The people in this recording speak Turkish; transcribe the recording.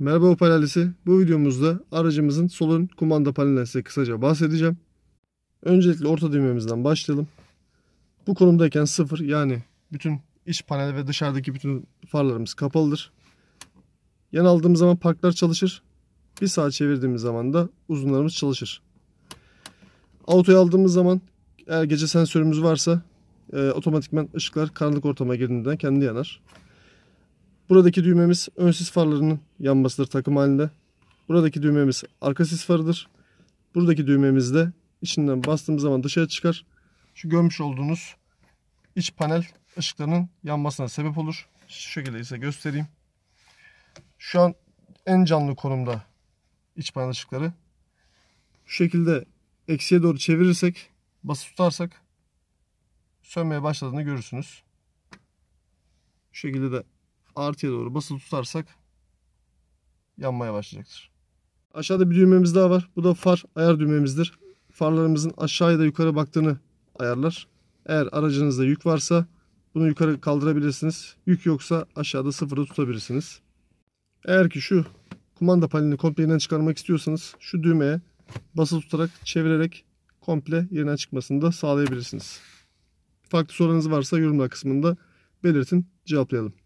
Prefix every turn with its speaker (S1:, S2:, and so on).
S1: Merhaba Opel Bu videomuzda aracımızın solun kumanda paneline size kısaca bahsedeceğim. Öncelikle orta düğmemizden başlayalım. Bu konumdayken sıfır yani bütün iç panel ve dışarıdaki bütün farlarımız kapalıdır. Yan aldığımız zaman parklar çalışır. Bir sağa çevirdiğimiz zaman da uzunlarımız çalışır. Autoya aldığımız zaman eğer gece sensörümüz varsa e, otomatikman ışıklar karanlık ortama girdiğinden kendi yanar. Buradaki düğmemiz ön sis farlarının yanmasıdır takım halinde. Buradaki düğmemiz arka sis farıdır. Buradaki düğmemiz de içinden bastığımız zaman dışarı çıkar. Şu görmüş olduğunuz iç panel ışıklarının yanmasına sebep olur. Şu şekilde ise göstereyim. Şu an en canlı konumda iç panel ışıkları. Şu şekilde eksiye doğru çevirirsek, bası tutarsak sönmeye başladığını görürsünüz. Şu şekilde de artıya doğru basılı tutarsak yanmaya başlayacaktır. Aşağıda bir düğmemiz daha var. Bu da far ayar düğmemizdir. Farlarımızın aşağıya da yukarı baktığını ayarlar. Eğer aracınızda yük varsa bunu yukarı kaldırabilirsiniz. Yük yoksa aşağıda sıfırda tutabilirsiniz. Eğer ki şu kumanda panelini komple yerinden çıkarmak istiyorsanız şu düğmeye basılı tutarak çevirerek komple yerinden çıkmasını da sağlayabilirsiniz. Farklı sorunuz varsa yorumlar kısmında belirtin cevaplayalım.